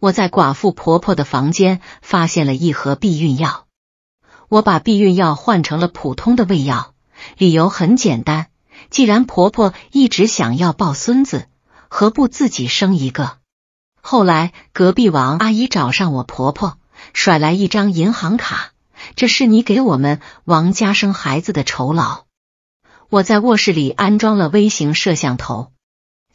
我在寡妇婆婆的房间发现了一盒避孕药，我把避孕药换成了普通的胃药，理由很简单，既然婆婆一直想要抱孙子，何不自己生一个？后来隔壁王阿姨找上我婆婆，甩来一张银行卡，这是你给我们王家生孩子的酬劳。我在卧室里安装了微型摄像头，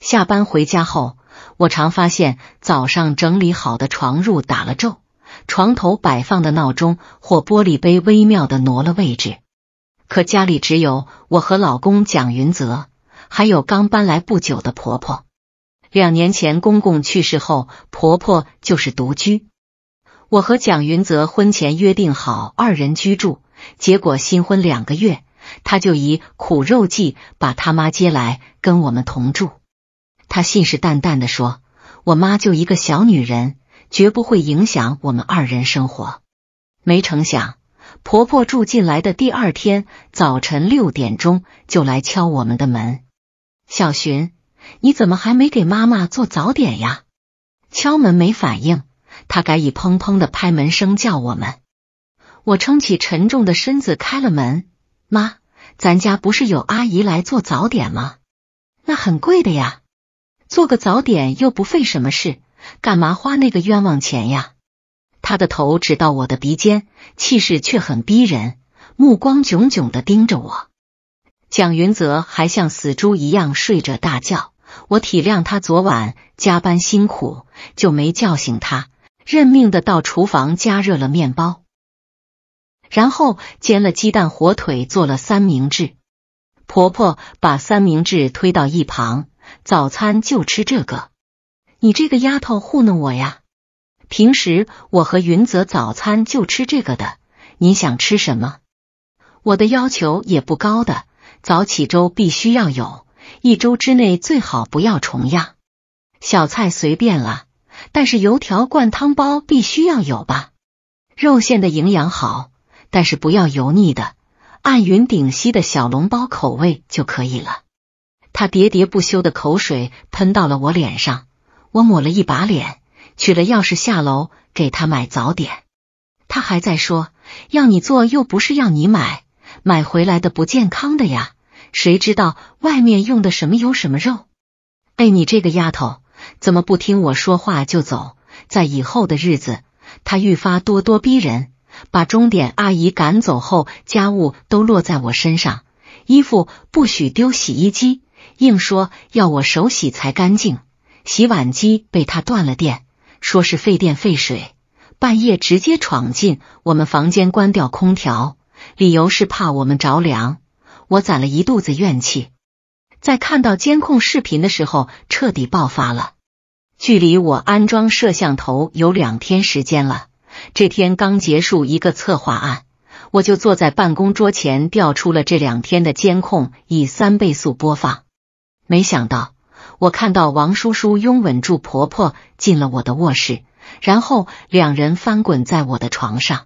下班回家后。我常发现早上整理好的床褥打了皱，床头摆放的闹钟或玻璃杯微妙的挪了位置。可家里只有我和老公蒋云泽，还有刚搬来不久的婆婆。两年前公公去世后，婆婆就是独居。我和蒋云泽婚前约定好二人居住，结果新婚两个月，他就以苦肉计把他妈接来跟我们同住。他信誓旦旦地说：“我妈就一个小女人，绝不会影响我们二人生活。”没成想，婆婆住进来的第二天早晨六点钟就来敲我们的门。“小寻，你怎么还没给妈妈做早点呀？”敲门没反应，她改以砰砰的拍门声叫我们。我撑起沉重的身子开了门：“妈，咱家不是有阿姨来做早点吗？那很贵的呀。”做个早点又不费什么事，干嘛花那个冤枉钱呀？他的头指到我的鼻尖，气势却很逼人，目光炯炯的盯着我。蒋云泽还像死猪一样睡着大觉，我体谅他昨晚加班辛苦，就没叫醒他，认命的到厨房加热了面包，然后煎了鸡蛋火腿，做了三明治。婆婆把三明治推到一旁。早餐就吃这个，你这个丫头糊弄我呀！平时我和云泽早餐就吃这个的。你想吃什么？我的要求也不高的，早起粥必须要有，一周之内最好不要重样。小菜随便了，但是油条灌汤包必须要有吧？肉馅的营养好，但是不要油腻的，按云顶吸的小笼包口味就可以了。他喋喋不休的口水喷到了我脸上，我抹了一把脸，取了钥匙下楼给他买早点。他还在说要你做，又不是要你买，买回来的不健康的呀，谁知道外面用的什么油什么肉？哎，你这个丫头怎么不听我说话就走？在以后的日子，他愈发咄咄逼人，把钟点阿姨赶走后，家务都落在我身上，衣服不许丢洗衣机。硬说要我手洗才干净，洗碗机被他断了电，说是费电费水。半夜直接闯进我们房间关掉空调，理由是怕我们着凉。我攒了一肚子怨气，在看到监控视频的时候彻底爆发了。距离我安装摄像头有两天时间了，这天刚结束一个策划案，我就坐在办公桌前调出了这两天的监控，以三倍速播放。没想到，我看到王叔叔拥吻住婆婆进了我的卧室，然后两人翻滚在我的床上。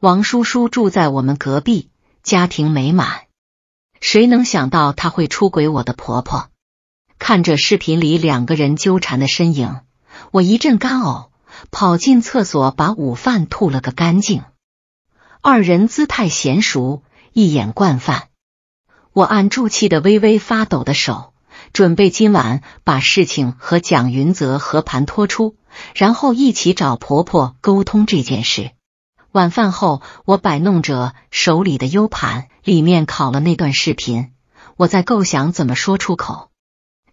王叔叔住在我们隔壁，家庭美满，谁能想到他会出轨我的婆婆？看着视频里两个人纠缠的身影，我一阵干呕，跑进厕所把午饭吐了个干净。二人姿态娴熟，一眼惯犯。我按住气的微微发抖的手，准备今晚把事情和蒋云泽和盘托出，然后一起找婆婆沟通这件事。晚饭后，我摆弄着手里的 U 盘，里面拷了那段视频，我在构想怎么说出口。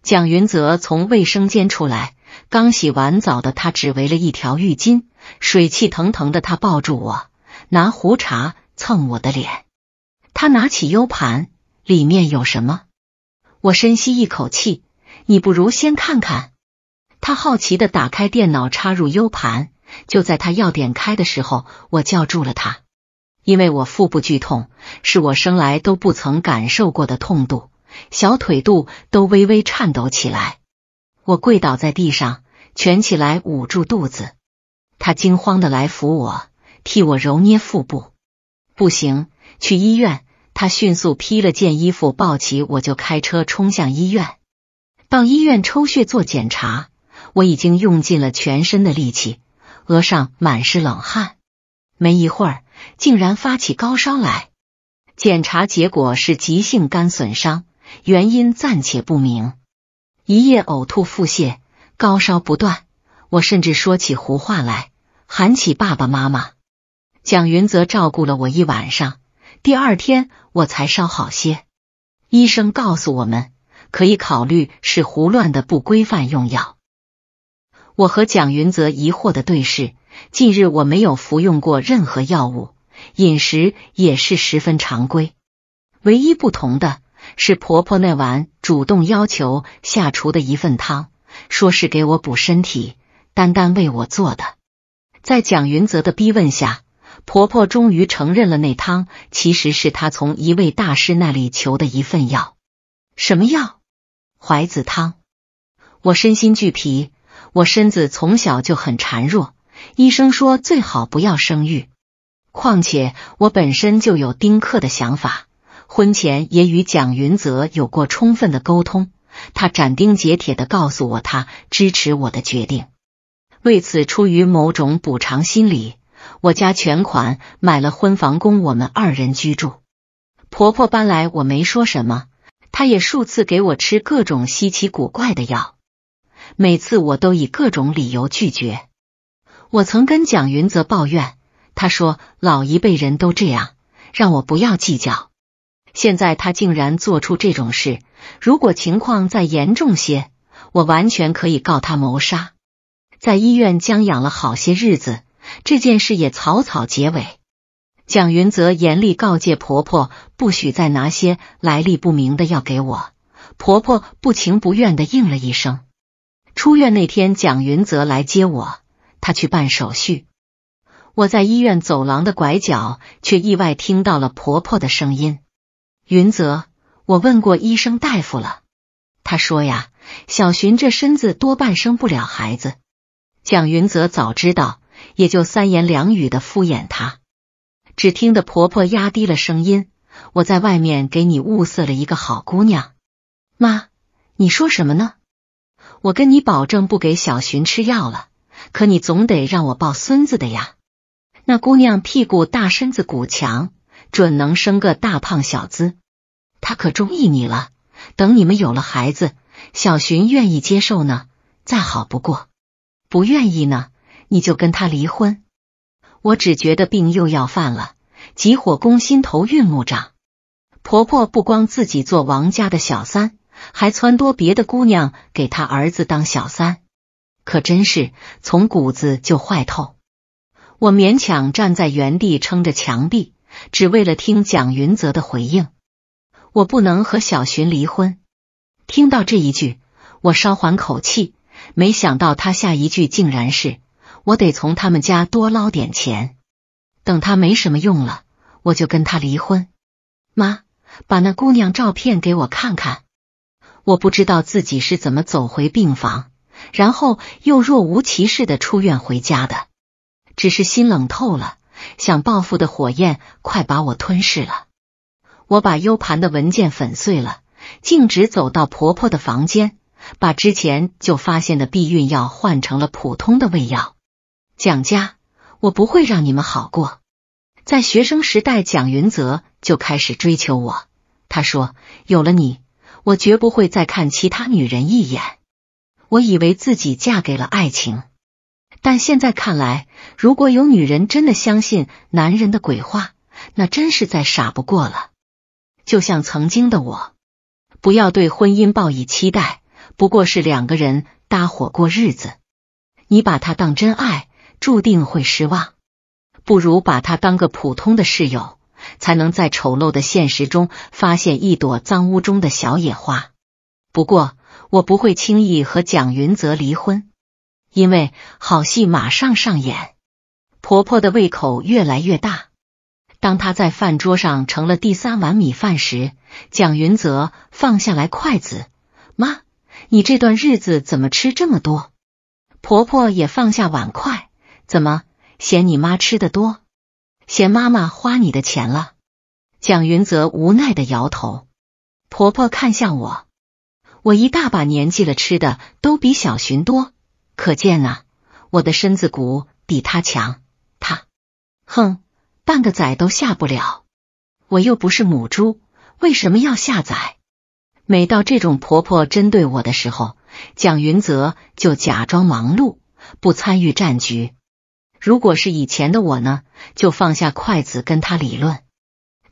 蒋云泽从卫生间出来，刚洗完澡的他只围了一条浴巾，水气腾腾的他抱住我，拿壶茶蹭我的脸。他拿起 U 盘。里面有什么？我深吸一口气，你不如先看看。他好奇的打开电脑，插入 U 盘。就在他要点开的时候，我叫住了他，因为我腹部剧痛，是我生来都不曾感受过的痛度，小腿肚都微微颤抖起来。我跪倒在地上，蜷起来捂住肚子。他惊慌的来扶我，替我揉捏腹部。不行，去医院。他迅速披了件衣服，抱起我就开车冲向医院。到医院抽血做检查，我已经用尽了全身的力气，额上满是冷汗。没一会儿，竟然发起高烧来。检查结果是急性肝损伤，原因暂且不明。一夜呕吐、腹泻、高烧不断，我甚至说起胡话来，喊起爸爸妈妈。蒋云则照顾了我一晚上。第二天我才稍好些，医生告诉我们可以考虑是胡乱的不规范用药。我和蒋云泽疑惑的对视。近日我没有服用过任何药物，饮食也是十分常规。唯一不同的是婆婆那晚主动要求下厨的一份汤，说是给我补身体，单单为我做的。在蒋云泽的逼问下。婆婆终于承认了，那汤其实是她从一位大师那里求的一份药。什么药？怀子汤。我身心俱疲，我身子从小就很孱弱，医生说最好不要生育。况且我本身就有丁克的想法，婚前也与蒋云泽有过充分的沟通，他斩钉截铁的告诉我他支持我的决定。为此，出于某种补偿心理。我家全款买了婚房，供我们二人居住。婆婆搬来，我没说什么。她也数次给我吃各种稀奇古怪的药，每次我都以各种理由拒绝。我曾跟蒋云泽抱怨，他说老一辈人都这样，让我不要计较。现在他竟然做出这种事，如果情况再严重些，我完全可以告他谋杀。在医院将养了好些日子。这件事也草草结尾。蒋云泽严厉告诫婆婆，不许再拿些来历不明的药给我。婆婆不情不愿的应了一声。出院那天，蒋云泽来接我，他去办手续。我在医院走廊的拐角，却意外听到了婆婆的声音：“云泽，我问过医生大夫了，他说呀，小寻这身子多半生不了孩子。”蒋云泽早知道。也就三言两语的敷衍他，只听得婆婆压低了声音：“我在外面给你物色了一个好姑娘，妈，你说什么呢？我跟你保证不给小寻吃药了，可你总得让我抱孙子的呀。那姑娘屁股大，身子骨强，准能生个大胖小子。她可中意你了，等你们有了孩子，小寻愿意接受呢，再好不过；不愿意呢。”你就跟他离婚，我只觉得病又要犯了，急火攻心头，晕目胀。婆婆不光自己做王家的小三，还撺掇别的姑娘给她儿子当小三，可真是从骨子就坏透。我勉强站在原地撑着墙壁，只为了听蒋云泽的回应。我不能和小寻离婚。听到这一句，我稍缓口气，没想到他下一句竟然是。我得从他们家多捞点钱，等他没什么用了，我就跟他离婚。妈，把那姑娘照片给我看看。我不知道自己是怎么走回病房，然后又若无其事的出院回家的。只是心冷透了，想报复的火焰快把我吞噬了。我把 U 盘的文件粉碎了，径直走到婆婆的房间，把之前就发现的避孕药换成了普通的胃药。蒋家，我不会让你们好过。在学生时代，蒋云泽就开始追求我。他说：“有了你，我绝不会再看其他女人一眼。”我以为自己嫁给了爱情，但现在看来，如果有女人真的相信男人的鬼话，那真是再傻不过了。就像曾经的我，不要对婚姻抱以期待，不过是两个人搭伙过日子。你把他当真爱？注定会失望，不如把他当个普通的室友，才能在丑陋的现实中发现一朵脏污中的小野花。不过，我不会轻易和蒋云泽离婚，因为好戏马上上演。婆婆的胃口越来越大，当她在饭桌上盛了第三碗米饭时，蒋云泽放下来筷子：“妈，你这段日子怎么吃这么多？”婆婆也放下碗筷。怎么嫌你妈吃的多？嫌妈妈花你的钱了？蒋云泽无奈的摇头。婆婆看向我，我一大把年纪了，吃的都比小寻多，可见啊，我的身子骨比他强。他，哼，半个崽都下不了。我又不是母猪，为什么要下崽？每到这种婆婆针对我的时候，蒋云泽就假装忙碌，不参与战局。如果是以前的我呢，就放下筷子跟他理论。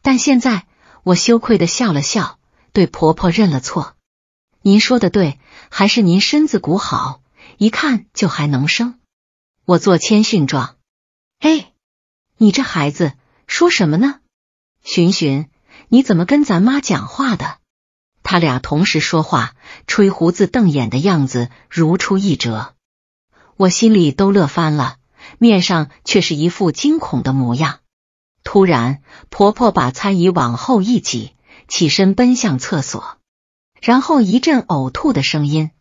但现在我羞愧的笑了笑，对婆婆认了错。您说的对，还是您身子骨好，一看就还能生。我做谦逊状。哎，你这孩子说什么呢？寻寻，你怎么跟咱妈讲话的？他俩同时说话，吹胡子瞪眼的样子如出一辙，我心里都乐翻了。面上却是一副惊恐的模样。突然，婆婆把餐椅往后一挤，起身奔向厕所，然后一阵呕吐的声音，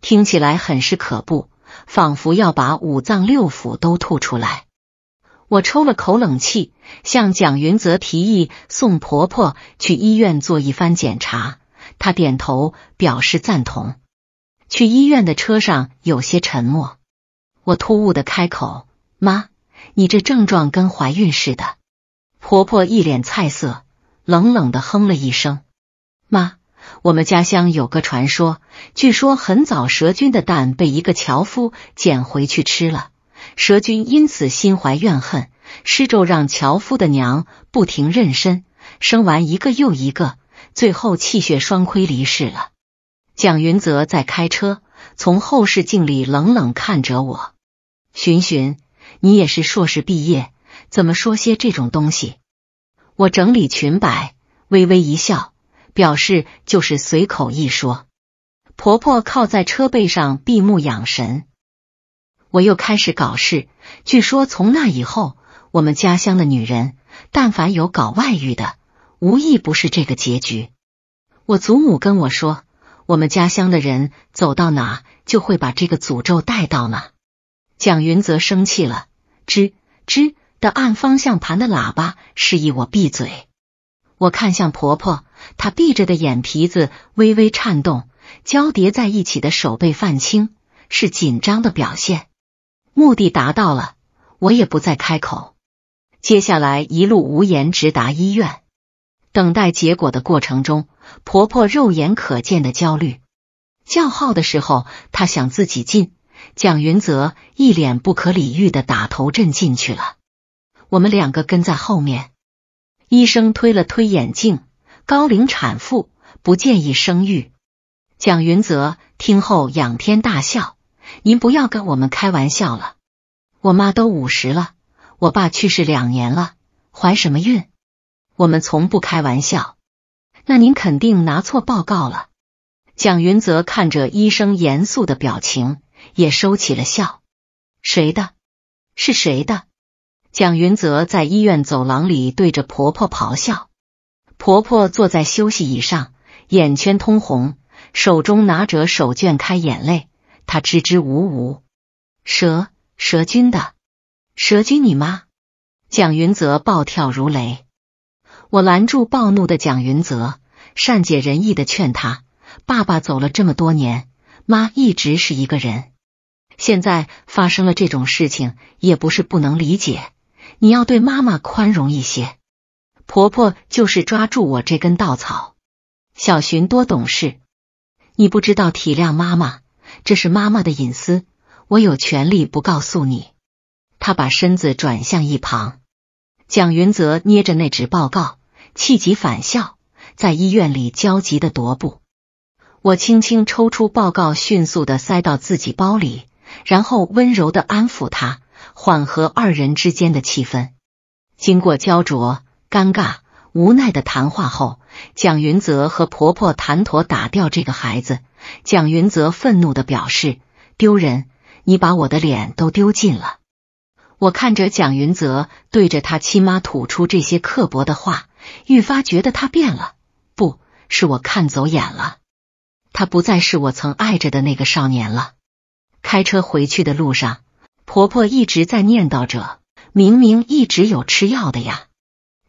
听起来很是可怖，仿佛要把五脏六腑都吐出来。我抽了口冷气，向蒋云泽提议送婆婆去医院做一番检查。他点头表示赞同。去医院的车上有些沉默。我突兀的开口：“妈，你这症状跟怀孕似的。”婆婆一脸菜色，冷冷的哼了一声：“妈，我们家乡有个传说，据说很早蛇君的蛋被一个樵夫捡回去吃了，蛇君因此心怀怨恨，施咒让樵夫的娘不停妊娠，生完一个又一个，最后气血双亏离世了。”蒋云泽在开车。从后视镜里冷冷看着我，寻寻，你也是硕士毕业，怎么说些这种东西？我整理裙摆，微微一笑，表示就是随口一说。婆婆靠在车背上闭目养神，我又开始搞事。据说从那以后，我们家乡的女人，但凡有搞外遇的，无一不是这个结局。我祖母跟我说。我们家乡的人走到哪，就会把这个诅咒带到哪。蒋云泽生气了，吱吱的按方向盘的喇叭，示意我闭嘴。我看向婆婆，她闭着的眼皮子微微颤动，交叠在一起的手背泛青，是紧张的表现。目的达到了，我也不再开口。接下来一路无言，直达医院。等待结果的过程中。婆婆肉眼可见的焦虑，叫号的时候她想自己进，蒋云泽一脸不可理喻的打头阵进去了，我们两个跟在后面。医生推了推眼镜，高龄产妇不建议生育。蒋云泽听后仰天大笑：“您不要跟我们开玩笑了，我妈都五十了，我爸去世两年了，怀什么孕？我们从不开玩笑。”那您肯定拿错报告了。蒋云泽看着医生严肃的表情，也收起了笑。谁的？是谁的？蒋云泽在医院走廊里对着婆婆咆哮。婆婆坐在休息椅上，眼圈通红，手中拿着手绢开眼泪。她支支吾吾。蛇蛇军的，蛇军你妈！蒋云泽暴跳如雷。我拦住暴怒的蒋云泽，善解人意的劝他：“爸爸走了这么多年，妈一直是一个人。现在发生了这种事情，也不是不能理解。你要对妈妈宽容一些。婆婆就是抓住我这根稻草。”小寻多懂事，你不知道体谅妈妈，这是妈妈的隐私，我有权利不告诉你。”她把身子转向一旁，蒋云泽捏着那纸报告。气急反笑，在医院里焦急的踱步。我轻轻抽出报告，迅速的塞到自己包里，然后温柔的安抚她，缓和二人之间的气氛。经过焦灼、尴尬、无奈的谈话后，蒋云泽和婆婆谈妥打掉这个孩子。蒋云泽愤怒的表示：“丢人，你把我的脸都丢尽了。”我看着蒋云泽对着他亲妈吐出这些刻薄的话。愈发觉得他变了，不是我看走眼了，他不再是我曾爱着的那个少年了。开车回去的路上，婆婆一直在念叨着：“明明一直有吃药的呀。”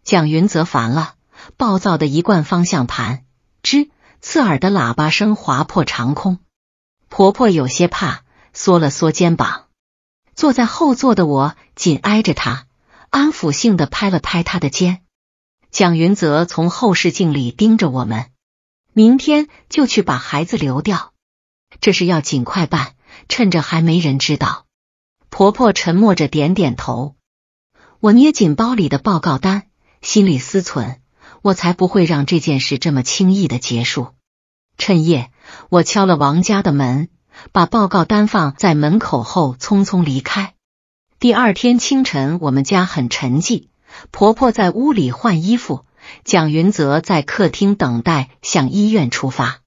蒋云则烦了，暴躁的一贯方向盘，吱，刺耳的喇叭声划破长空。婆婆有些怕，缩了缩肩膀。坐在后座的我紧挨着她，安抚性的拍了拍她的肩。蒋云泽从后视镜里盯着我们，明天就去把孩子流掉，这是要尽快办，趁着还没人知道。婆婆沉默着点点头，我捏紧包里的报告单，心里思忖，我才不会让这件事这么轻易的结束。趁夜，我敲了王家的门，把报告单放在门口后匆匆离开。第二天清晨，我们家很沉寂。婆婆在屋里换衣服，蒋云泽在客厅等待，向医院出发。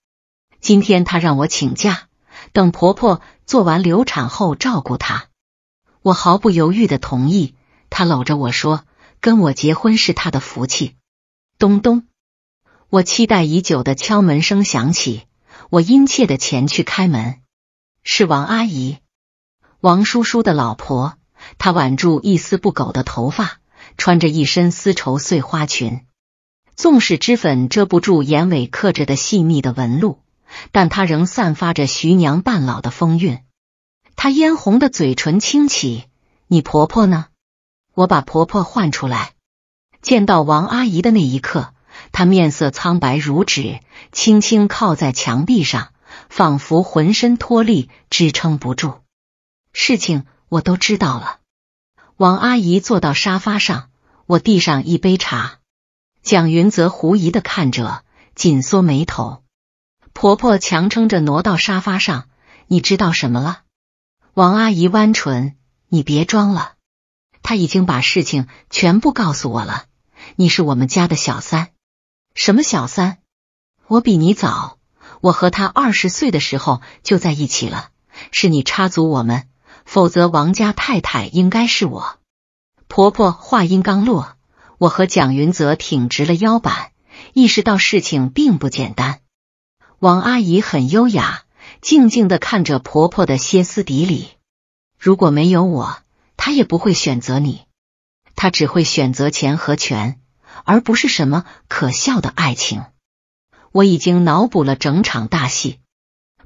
今天他让我请假，等婆婆做完流产后照顾她。我毫不犹豫的同意。他搂着我说：“跟我结婚是他的福气。”咚咚，我期待已久的敲门声响起，我殷切的前去开门，是王阿姨，王叔叔的老婆。她挽住一丝不苟的头发。穿着一身丝绸碎花裙，纵使脂粉遮不住眼尾刻着的细密的纹路，但她仍散发着徐娘半老的风韵。她嫣红的嘴唇轻启：“你婆婆呢？”我把婆婆唤出来，见到王阿姨的那一刻，她面色苍白如纸，轻轻靠在墙壁上，仿佛浑身脱力，支撑不住。事情我都知道了。王阿姨坐到沙发上，我递上一杯茶。蒋云则狐疑的看着，紧缩眉头。婆婆强撑着挪到沙发上，你知道什么了？王阿姨弯唇，你别装了，他已经把事情全部告诉我了。你是我们家的小三？什么小三？我比你早，我和他二十岁的时候就在一起了，是你插足我们。否则，王家太太应该是我婆婆。话音刚落，我和蒋云泽挺直了腰板，意识到事情并不简单。王阿姨很优雅，静静的看着婆婆的歇斯底里。如果没有我，她也不会选择你，她只会选择钱和权，而不是什么可笑的爱情。我已经脑补了整场大戏：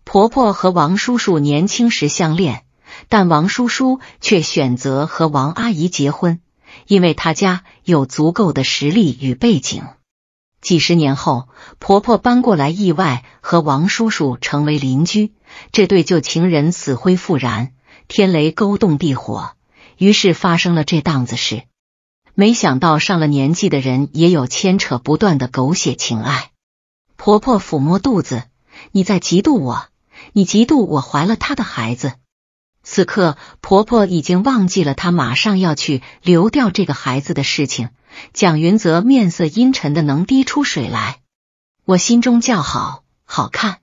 婆婆和王叔叔年轻时相恋。但王叔叔却选择和王阿姨结婚，因为他家有足够的实力与背景。几十年后，婆婆搬过来，意外和王叔叔成为邻居，这对旧情人死灰复燃，天雷勾动地火，于是发生了这档子事。没想到上了年纪的人也有牵扯不断的狗血情爱。婆婆抚摸肚子：“你在嫉妒我？你嫉妒我怀了他的孩子？”此刻，婆婆已经忘记了她马上要去流掉这个孩子的事情。蒋云泽面色阴沉的能滴出水来，我心中叫好，好看，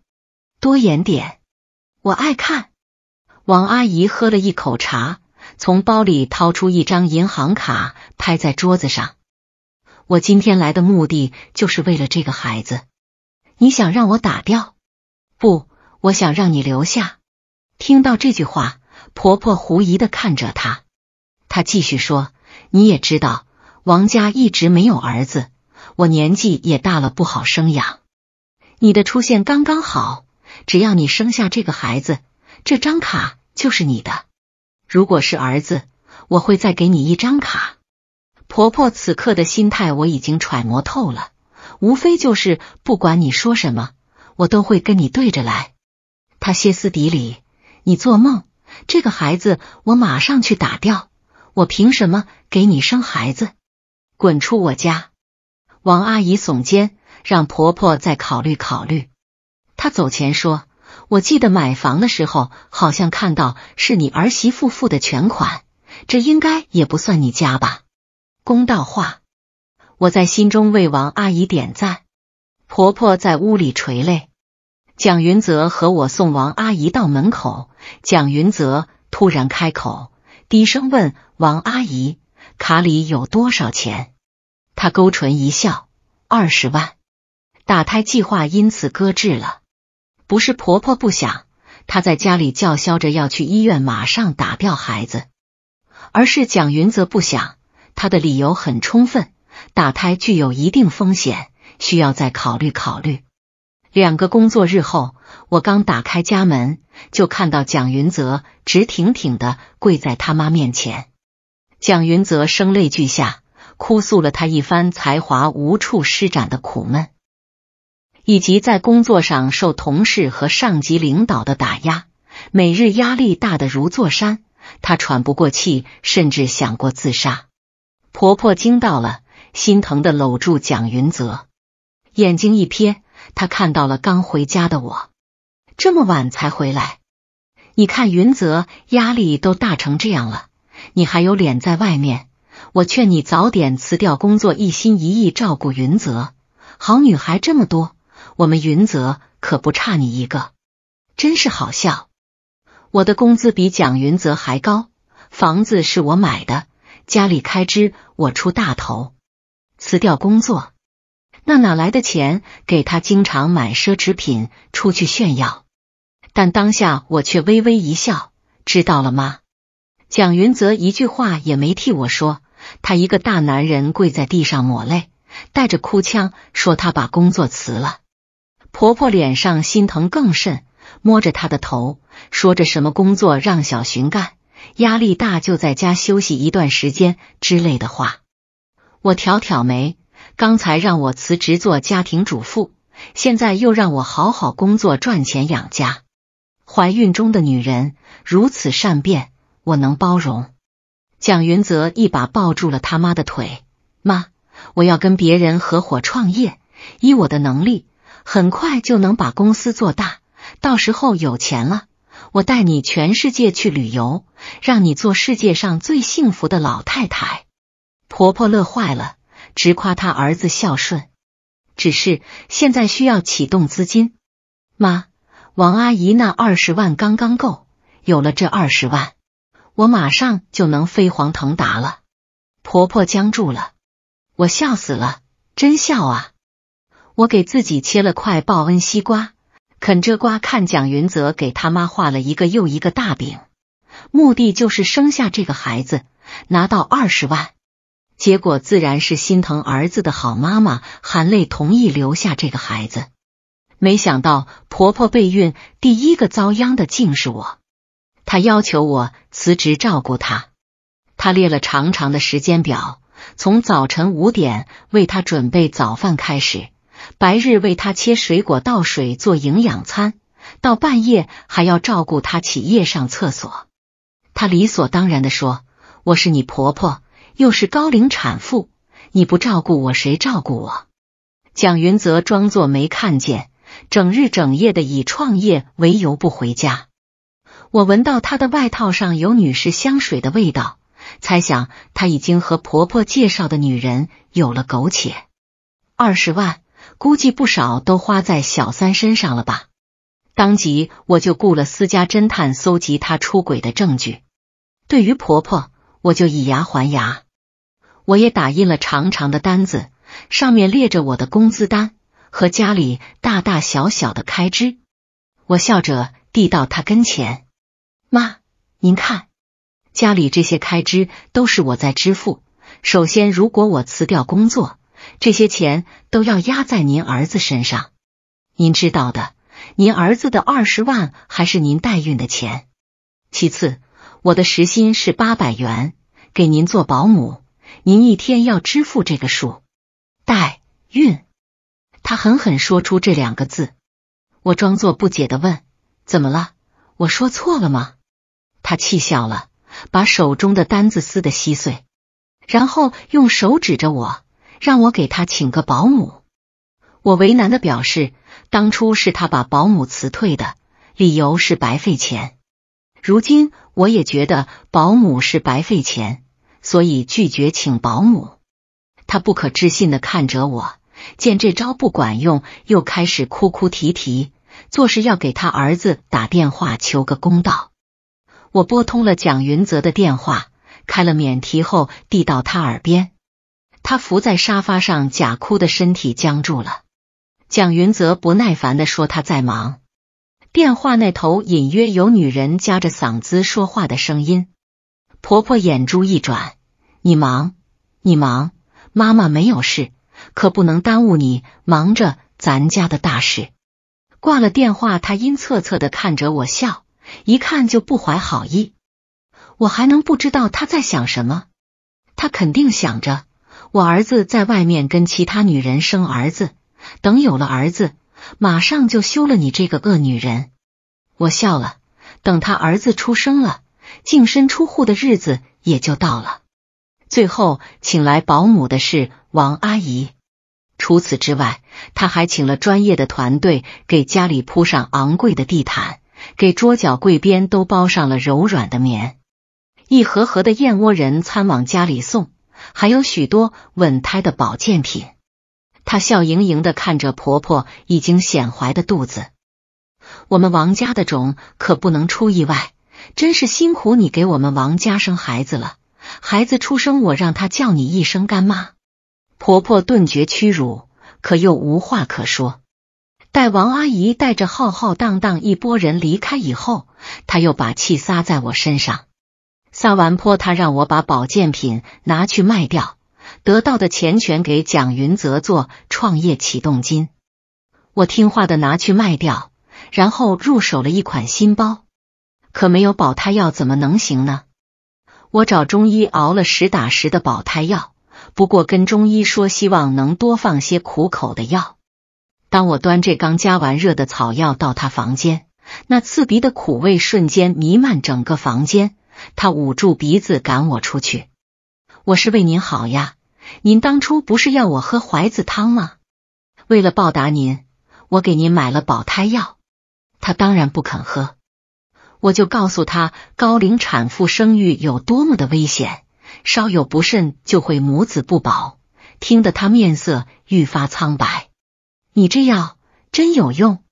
多演点，我爱看。王阿姨喝了一口茶，从包里掏出一张银行卡，拍在桌子上。我今天来的目的就是为了这个孩子，你想让我打掉？不，我想让你留下。听到这句话。婆婆狐疑的看着她，她继续说：“你也知道，王家一直没有儿子，我年纪也大了，不好生养。你的出现刚刚好，只要你生下这个孩子，这张卡就是你的。如果是儿子，我会再给你一张卡。”婆婆此刻的心态我已经揣摩透了，无非就是不管你说什么，我都会跟你对着来。她歇斯底里：“你做梦！”这个孩子，我马上去打掉。我凭什么给你生孩子？滚出我家！王阿姨耸肩，让婆婆再考虑考虑。她走前说：“我记得买房的时候，好像看到是你儿媳妇付的全款，这应该也不算你家吧？”公道话，我在心中为王阿姨点赞。婆婆在屋里垂泪。蒋云泽和我送王阿姨到门口，蒋云泽突然开口，低声问王阿姨：“卡里有多少钱？”他勾唇一笑，二十万。打胎计划因此搁置了。不是婆婆不想，她在家里叫嚣着要去医院马上打掉孩子，而是蒋云泽不想。他的理由很充分，打胎具有一定风险，需要再考虑考虑。两个工作日后，我刚打开家门，就看到蒋云泽直挺挺的跪在他妈面前。蒋云泽声泪俱下，哭诉了他一番才华无处施展的苦闷，以及在工作上受同事和上级领导的打压，每日压力大的如座山，他喘不过气，甚至想过自杀。婆婆惊到了，心疼的搂住蒋云泽，眼睛一瞥。他看到了刚回家的我，这么晚才回来。你看云泽压力都大成这样了，你还有脸在外面？我劝你早点辞掉工作，一心一意照顾云泽。好女孩这么多，我们云泽可不差你一个。真是好笑，我的工资比蒋云泽还高，房子是我买的，家里开支我出大头。辞掉工作？那哪来的钱给他经常买奢侈品出去炫耀？但当下我却微微一笑，知道了吗？蒋云泽一句话也没替我说，他一个大男人跪在地上抹泪，带着哭腔说他把工作辞了。婆婆脸上心疼更甚，摸着他的头，说着什么工作让小寻干，压力大就在家休息一段时间之类的话。我挑挑眉。刚才让我辞职做家庭主妇，现在又让我好好工作赚钱养家。怀孕中的女人如此善变，我能包容。蒋云泽一把抱住了他妈的腿，妈，我要跟别人合伙创业，以我的能力，很快就能把公司做大。到时候有钱了，我带你全世界去旅游，让你做世界上最幸福的老太太。婆婆乐坏了。直夸他儿子孝顺，只是现在需要启动资金。妈，王阿姨那二十万刚刚够，有了这二十万，我马上就能飞黄腾达了。婆婆僵住了，我笑死了，真笑啊！我给自己切了块报恩西瓜，啃着瓜看蒋云泽给他妈画了一个又一个大饼，目的就是生下这个孩子，拿到二十万。结果自然是心疼儿子的好妈妈含泪同意留下这个孩子。没想到婆婆备孕，第一个遭殃的竟是我。她要求我辞职照顾她。她列了长长的时间表，从早晨五点为她准备早饭开始，白日为她切水果、倒水、做营养餐，到半夜还要照顾她起夜上厕所。她理所当然的说：“我是你婆婆。”又是高龄产妇，你不照顾我，谁照顾我？蒋云泽装作没看见，整日整夜的以创业为由不回家。我闻到他的外套上有女士香水的味道，猜想他已经和婆婆介绍的女人有了苟且。二十万估计不少都花在小三身上了吧？当即我就雇了私家侦探搜集他出轨的证据。对于婆婆，我就以牙还牙。我也打印了长长的单子，上面列着我的工资单和家里大大小小的开支。我笑着递到他跟前：“妈，您看，家里这些开支都是我在支付。首先，如果我辞掉工作，这些钱都要压在您儿子身上。您知道的，您儿子的二十万还是您代孕的钱。其次，我的时薪是八百元，给您做保姆。”您一天要支付这个数，代孕，他狠狠说出这两个字。我装作不解的问：“怎么了？我说错了吗？”他气笑了，把手中的单子撕得稀碎，然后用手指着我，让我给他请个保姆。我为难的表示，当初是他把保姆辞退的，理由是白费钱。如今我也觉得保姆是白费钱。所以拒绝请保姆，他不可置信的看着我，见这招不管用，又开始哭哭啼啼，作势要给他儿子打电话求个公道。我拨通了蒋云泽的电话，开了免提后递到他耳边，他伏在沙发上假哭的身体僵住了。蒋云泽不耐烦的说：“他在忙。”电话那头隐约有女人夹着嗓子说话的声音。婆婆眼珠一转。你忙，你忙，妈妈没有事，可不能耽误你忙着咱家的大事。挂了电话，他阴恻恻的看着我笑，一看就不怀好意。我还能不知道他在想什么？他肯定想着我儿子在外面跟其他女人生儿子，等有了儿子，马上就休了你这个恶女人。我笑了，等他儿子出生了，净身出户的日子也就到了。最后，请来保姆的是王阿姨。除此之外，她还请了专业的团队给家里铺上昂贵的地毯，给桌角柜边都包上了柔软的棉。一盒盒的燕窝、人参往家里送，还有许多稳胎的保健品。她笑盈盈的看着婆婆已经显怀的肚子：“我们王家的种可不能出意外，真是辛苦你给我们王家生孩子了。”孩子出生，我让他叫你一声干妈。婆婆顿觉屈辱，可又无话可说。待王阿姨带着浩浩荡荡一拨人离开以后，她又把气撒在我身上。撒完泼，她让我把保健品拿去卖掉，得到的钱全给蒋云泽做创业启动金。我听话的拿去卖掉，然后入手了一款新包。可没有保胎药，怎么能行呢？我找中医熬了实打实的保胎药，不过跟中医说希望能多放些苦口的药。当我端这刚加完热的草药到他房间，那刺鼻的苦味瞬间弥漫整个房间，他捂住鼻子赶我出去。我是为您好呀，您当初不是要我喝槐子汤吗？为了报答您，我给您买了保胎药，他当然不肯喝。我就告诉他，高龄产妇生育有多么的危险，稍有不慎就会母子不保。听得他面色愈发苍白。你这药真有用？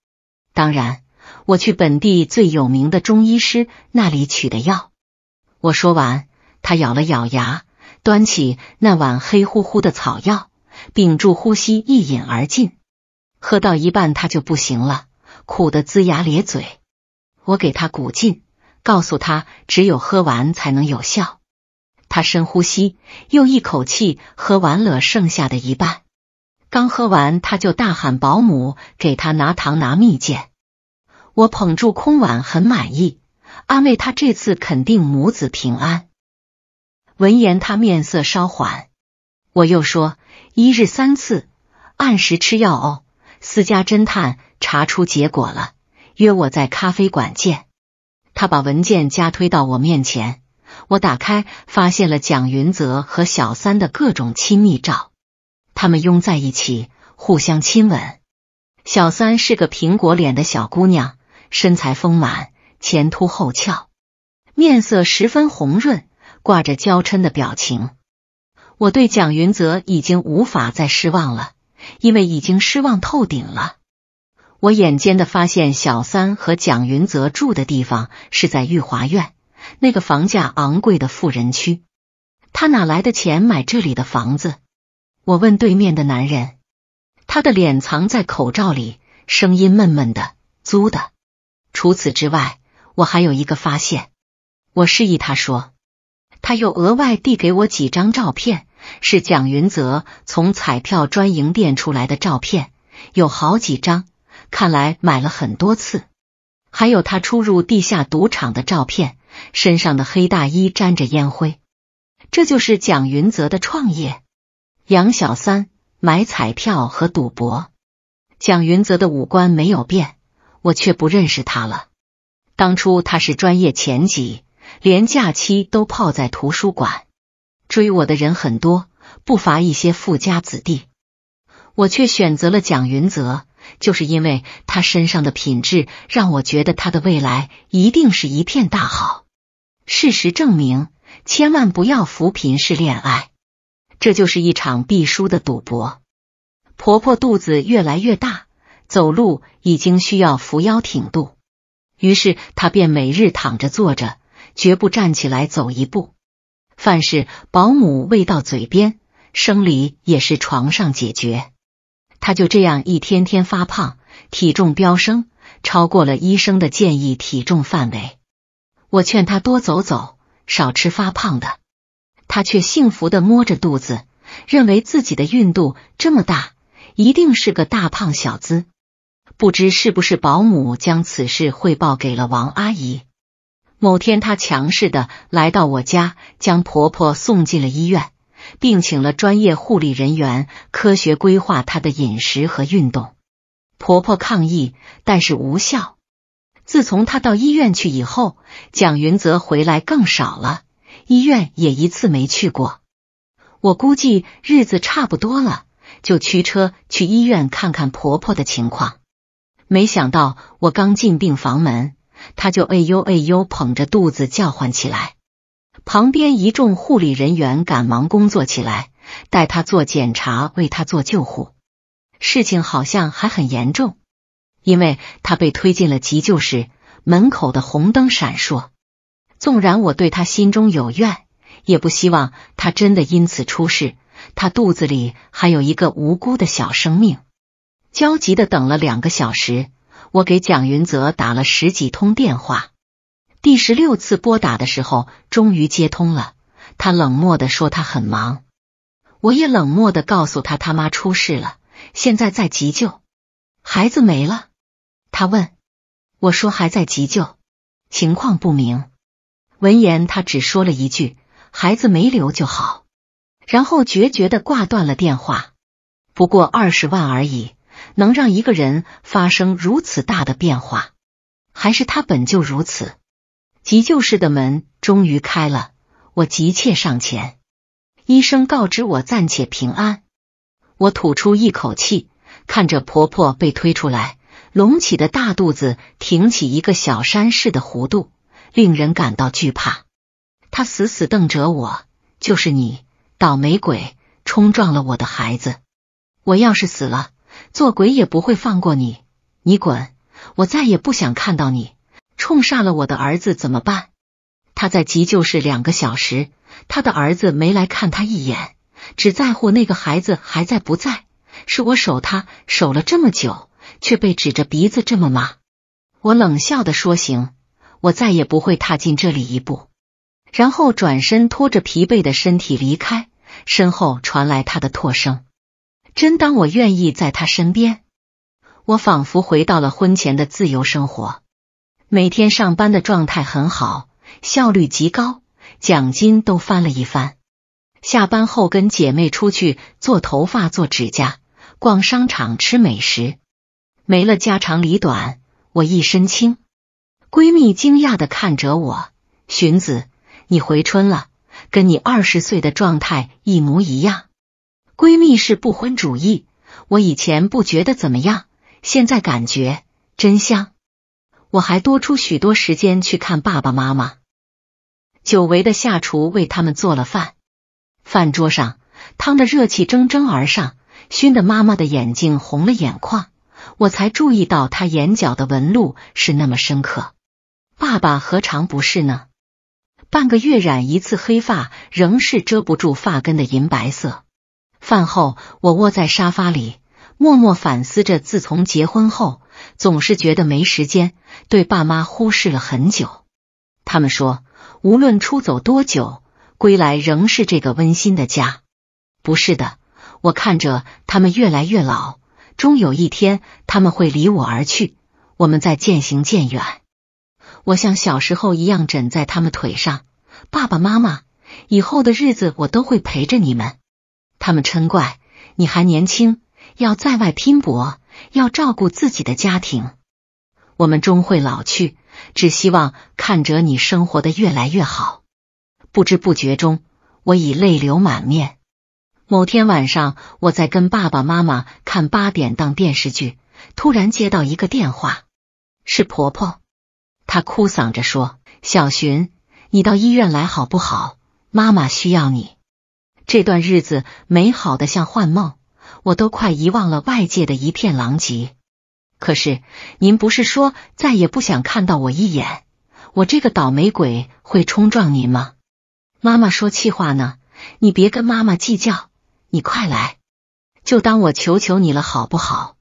当然，我去本地最有名的中医师那里取的药。我说完，他咬了咬牙，端起那碗黑乎乎的草药，屏住呼吸一饮而尽。喝到一半，他就不行了，苦得龇牙咧嘴。我给他鼓劲，告诉他只有喝完才能有效。他深呼吸，又一口气喝完了剩下的一半。刚喝完，他就大喊：“保姆，给他拿糖，拿蜜饯。”我捧住空碗，很满意，安慰他这次肯定母子平安。闻言，他面色稍缓。我又说：“一日三次，按时吃药哦。”私家侦探查出结果了。约我在咖啡馆见。他把文件夹推到我面前，我打开，发现了蒋云泽和小三的各种亲密照。他们拥在一起，互相亲吻。小三是个苹果脸的小姑娘，身材丰满，前凸后翘，面色十分红润，挂着娇嗔的表情。我对蒋云泽已经无法再失望了，因为已经失望透顶了。我眼尖的发现，小三和蒋云泽住的地方是在御华苑，那个房价昂贵的富人区。他哪来的钱买这里的房子？我问对面的男人，他的脸藏在口罩里，声音闷闷的：“租的。”除此之外，我还有一个发现。我示意他说，他又额外递给我几张照片，是蒋云泽从彩票专营店出来的照片，有好几张。看来买了很多次，还有他出入地下赌场的照片，身上的黑大衣沾着烟灰。这就是蒋云泽的创业，养小三、买彩票和赌博。蒋云泽的五官没有变，我却不认识他了。当初他是专业前几，连假期都泡在图书馆。追我的人很多，不乏一些富家子弟，我却选择了蒋云泽。就是因为他身上的品质，让我觉得他的未来一定是一片大好。事实证明，千万不要扶贫式恋爱，这就是一场必输的赌博。婆婆肚子越来越大，走路已经需要扶腰挺肚，于是她便每日躺着坐着，绝不站起来走一步。饭是保姆喂到嘴边，生理也是床上解决。他就这样一天天发胖，体重飙升，超过了医生的建议体重范围。我劝他多走走，少吃发胖的，他却幸福的摸着肚子，认为自己的孕肚这么大，一定是个大胖小子。不知是不是保姆将此事汇报给了王阿姨，某天她强势的来到我家，将婆婆送进了医院。并请了专业护理人员，科学规划她的饮食和运动。婆婆抗议，但是无效。自从她到医院去以后，蒋云泽回来更少了，医院也一次没去过。我估计日子差不多了，就驱车去医院看看婆婆的情况。没想到我刚进病房门，她就哎呦哎呦捧着肚子叫唤起来。旁边一众护理人员赶忙工作起来，带他做检查，为他做救护。事情好像还很严重，因为他被推进了急救室，门口的红灯闪烁。纵然我对他心中有怨，也不希望他真的因此出事。他肚子里还有一个无辜的小生命。焦急的等了两个小时，我给蒋云泽打了十几通电话。第十六次拨打的时候，终于接通了。他冷漠的说：“他很忙。”我也冷漠的告诉他：“他妈出事了，现在在急救，孩子没了。”他问：“我说还在急救，情况不明。”闻言，他只说了一句：“孩子没留就好。”然后决绝的挂断了电话。不过二十万而已，能让一个人发生如此大的变化，还是他本就如此。急救室的门终于开了，我急切上前。医生告知我暂且平安，我吐出一口气，看着婆婆被推出来，隆起的大肚子挺起一个小山似的弧度，令人感到惧怕。她死死瞪着我，就是你倒霉鬼，冲撞了我的孩子。我要是死了，做鬼也不会放过你。你滚，我再也不想看到你。冲煞了我的儿子怎么办？他在急救室两个小时，他的儿子没来看他一眼，只在乎那个孩子还在不在。是我守他守了这么久，却被指着鼻子这么骂。我冷笑的说：“行，我再也不会踏进这里一步。”然后转身拖着疲惫的身体离开，身后传来他的唾声。真当我愿意在他身边？我仿佛回到了婚前的自由生活。每天上班的状态很好，效率极高，奖金都翻了一番。下班后跟姐妹出去做头发、做指甲、逛商场、吃美食，没了家长里短，我一身轻。闺蜜惊讶的看着我：“荀子，你回春了，跟你二十岁的状态一模一样。”闺蜜是不婚主义，我以前不觉得怎么样，现在感觉真香。我还多出许多时间去看爸爸妈妈，久违的下厨为他们做了饭。饭桌上汤的热气蒸蒸而上，熏得妈妈的眼睛红了眼眶。我才注意到她眼角的纹路是那么深刻。爸爸何尝不是呢？半个月染一次黑发，仍是遮不住发根的银白色。饭后，我窝在沙发里，默默反思着，自从结婚后。总是觉得没时间，对爸妈忽视了很久。他们说，无论出走多久，归来仍是这个温馨的家。不是的，我看着他们越来越老，终有一天他们会离我而去，我们再渐行渐远。我像小时候一样枕在他们腿上，爸爸妈妈，以后的日子我都会陪着你们。他们嗔怪，你还年轻，要在外拼搏。要照顾自己的家庭，我们终会老去，只希望看着你生活的越来越好。不知不觉中，我已泪流满面。某天晚上，我在跟爸爸妈妈看八点档电视剧，突然接到一个电话，是婆婆，她哭嗓着说：“小寻，你到医院来好不好？妈妈需要你。”这段日子美好的像幻梦。我都快遗忘了外界的一片狼藉，可是您不是说再也不想看到我一眼？我这个倒霉鬼会冲撞您吗？妈妈说气话呢，你别跟妈妈计较，你快来，就当我求求你了，好不好？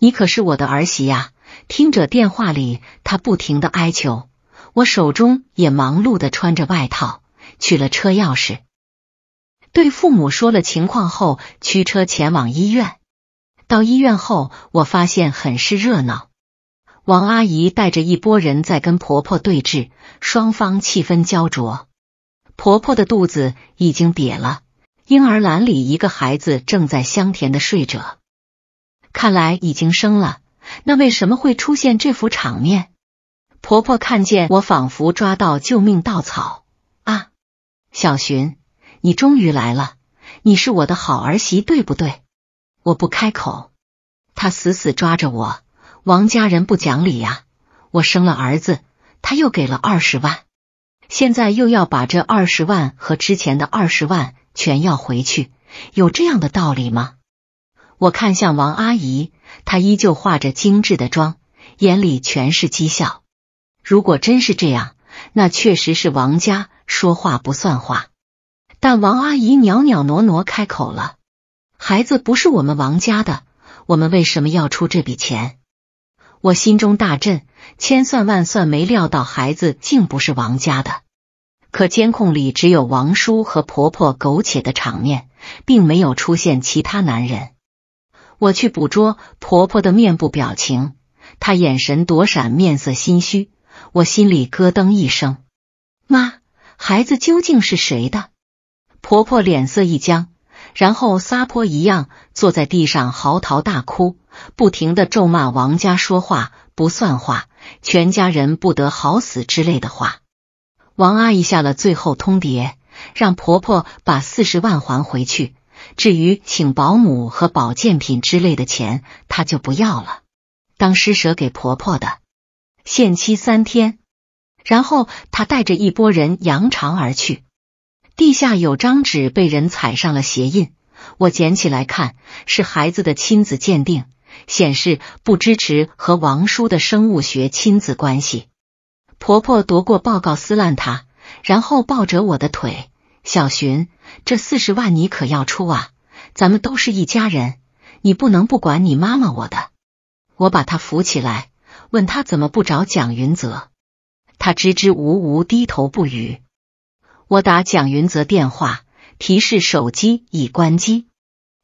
你可是我的儿媳呀！听着电话里他不停的哀求，我手中也忙碌的穿着外套，取了车钥匙。对父母说了情况后，驱车前往医院。到医院后，我发现很是热闹。王阿姨带着一拨人在跟婆婆对峙，双方气氛焦灼。婆婆的肚子已经瘪了，婴儿篮里一个孩子正在香甜的睡着。看来已经生了，那为什么会出现这幅场面？婆婆看见我，仿佛抓到救命稻草啊，小寻。你终于来了，你是我的好儿媳，对不对？我不开口，他死死抓着我。王家人不讲理呀！我生了儿子，他又给了二十万，现在又要把这二十万和之前的二十万全要回去，有这样的道理吗？我看向王阿姨，她依旧化着精致的妆，眼里全是讥笑。如果真是这样，那确实是王家说话不算话。但王阿姨袅袅挪挪开口了：“孩子不是我们王家的，我们为什么要出这笔钱？”我心中大震，千算万算没料到孩子竟不是王家的。可监控里只有王叔和婆婆苟且的场面，并没有出现其他男人。我去捕捉婆婆的面部表情，她眼神躲闪，面色心虚，我心里咯噔一声：“妈，孩子究竟是谁的？”婆婆脸色一僵，然后撒泼一样坐在地上嚎啕大哭，不停的咒骂王家说话不算话，全家人不得好死之类的话。王阿姨下了最后通牒，让婆婆把四十万还回去，至于请保姆和保健品之类的钱，她就不要了，当施舍给婆婆的，限期三天。然后她带着一拨人扬长而去。地下有张纸被人踩上了鞋印，我捡起来看，是孩子的亲子鉴定，显示不支持和王叔的生物学亲子关系。婆婆夺过报告撕烂它，然后抱着我的腿：“小寻，这四十万你可要出啊，咱们都是一家人，你不能不管你妈妈我的。”我把她扶起来，问她怎么不找蒋云泽，她支支吾吾，低头不语。我打蒋云泽电话，提示手机已关机。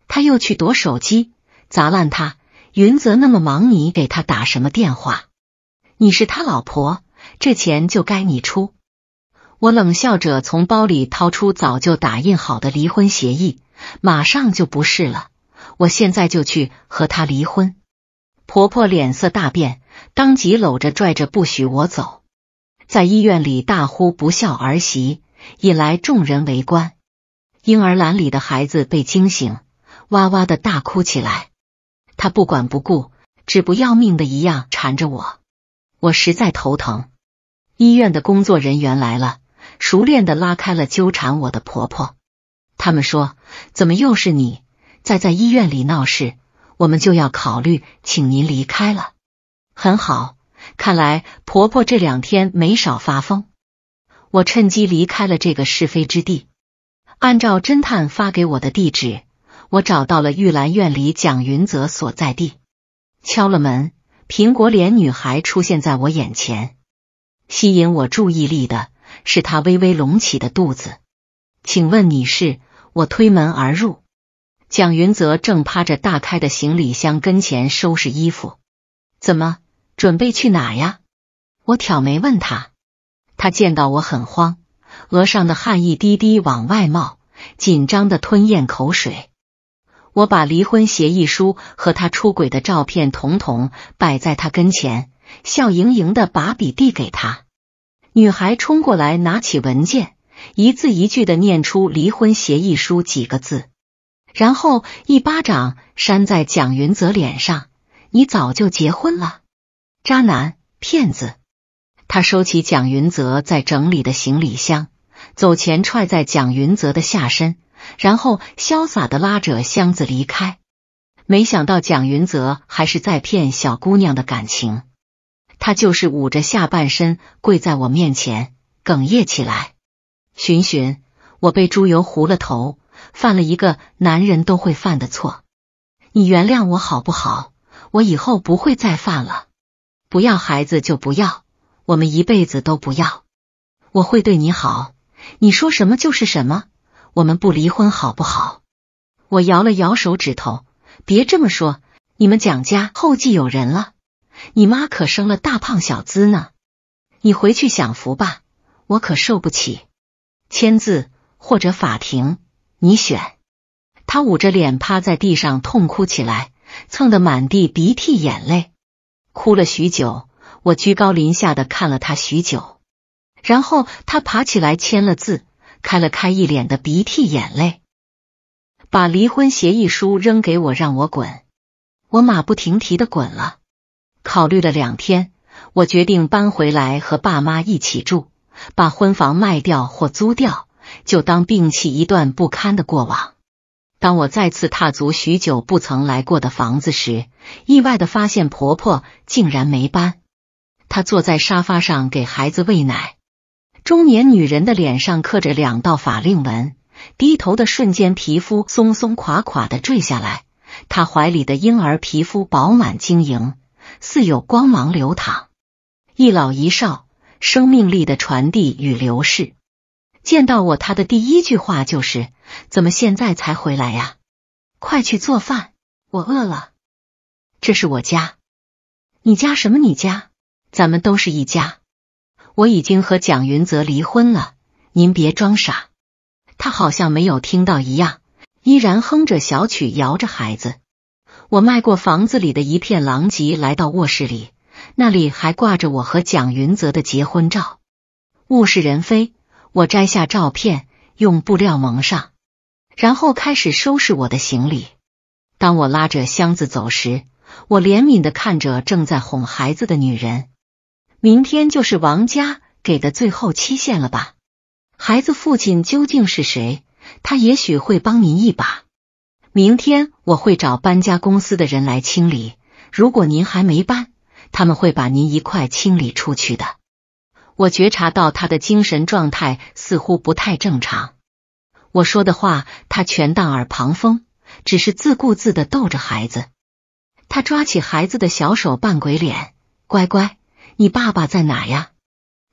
他又去夺手机，砸烂他。云泽那么忙，你给他打什么电话？你是他老婆，这钱就该你出。我冷笑着从包里掏出早就打印好的离婚协议，马上就不是了。我现在就去和他离婚。婆婆脸色大变，当即搂着拽着不许我走，在医院里大呼不孝儿媳。引来众人围观，婴儿篮里的孩子被惊醒，哇哇的大哭起来。他不管不顾，只不要命的一样缠着我，我实在头疼。医院的工作人员来了，熟练的拉开了纠缠我的婆婆。他们说：“怎么又是你？再在医院里闹事，我们就要考虑请您离开了。”很好，看来婆婆这两天没少发疯。我趁机离开了这个是非之地。按照侦探发给我的地址，我找到了玉兰苑里蒋云泽所在地。敲了门，苹果脸女孩出现在我眼前。吸引我注意力的是她微微隆起的肚子。请问你是？我推门而入，蒋云泽正趴着大开的行李箱跟前收拾衣服。怎么，准备去哪呀？我挑眉问他。他见到我很慌，额上的汗一滴滴往外冒，紧张的吞咽口水。我把离婚协议书和他出轨的照片统统摆在他跟前，笑盈盈的把笔递给他。女孩冲过来拿起文件，一字一句的念出离婚协议书几个字，然后一巴掌扇在蒋云泽脸上：“你早就结婚了，渣男，骗子！”他收起蒋云泽在整理的行李箱，走前踹在蒋云泽的下身，然后潇洒的拉着箱子离开。没想到蒋云泽还是在骗小姑娘的感情，他就是捂着下半身跪在我面前，哽咽起来：“寻寻，我被猪油糊了头，犯了一个男人都会犯的错，你原谅我好不好？我以后不会再犯了，不要孩子就不要。”我们一辈子都不要，我会对你好，你说什么就是什么。我们不离婚好不好？我摇了摇手指头，别这么说，你们蒋家后继有人了，你妈可生了大胖小子呢。你回去享福吧，我可受不起。签字或者法庭，你选。他捂着脸趴在地上痛哭起来，蹭得满地鼻涕眼泪，哭了许久。我居高临下的看了他许久，然后他爬起来签了字，开了开一脸的鼻涕眼泪，把离婚协议书扔给我，让我滚。我马不停蹄的滚了。考虑了两天，我决定搬回来和爸妈一起住，把婚房卖掉或租掉，就当摒弃一段不堪的过往。当我再次踏足许久不曾来过的房子时，意外的发现婆婆竟然没搬。他坐在沙发上给孩子喂奶，中年女人的脸上刻着两道法令纹，低头的瞬间，皮肤松松垮垮的坠下来。她怀里的婴儿皮肤饱满晶莹，似有光芒流淌。一老一少，生命力的传递与流逝。见到我，他的第一句话就是：“怎么现在才回来呀？快去做饭，我饿了。”这是我家，你家什么？你家？咱们都是一家，我已经和蒋云泽离婚了，您别装傻。他好像没有听到一样，依然哼着小曲摇着孩子。我迈过房子里的一片狼藉，来到卧室里，那里还挂着我和蒋云泽的结婚照。物是人非，我摘下照片，用布料蒙上，然后开始收拾我的行李。当我拉着箱子走时，我怜悯的看着正在哄孩子的女人。明天就是王家给的最后期限了吧？孩子父亲究竟是谁？他也许会帮您一把。明天我会找搬家公司的人来清理。如果您还没搬，他们会把您一块清理出去的。我觉察到他的精神状态似乎不太正常，我说的话他全当耳旁风，只是自顾自的逗着孩子。他抓起孩子的小手扮鬼脸，乖乖。你爸爸在哪呀？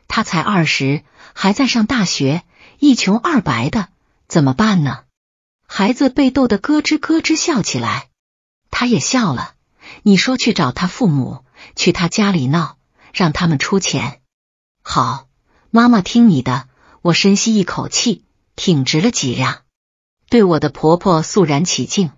他才二十，还在上大学，一穷二白的，怎么办呢？孩子被逗得咯吱咯吱笑起来，他也笑了。你说去找他父母，去他家里闹，让他们出钱。好，妈妈听你的。我深吸一口气，挺直了脊梁，对我的婆婆肃然起敬。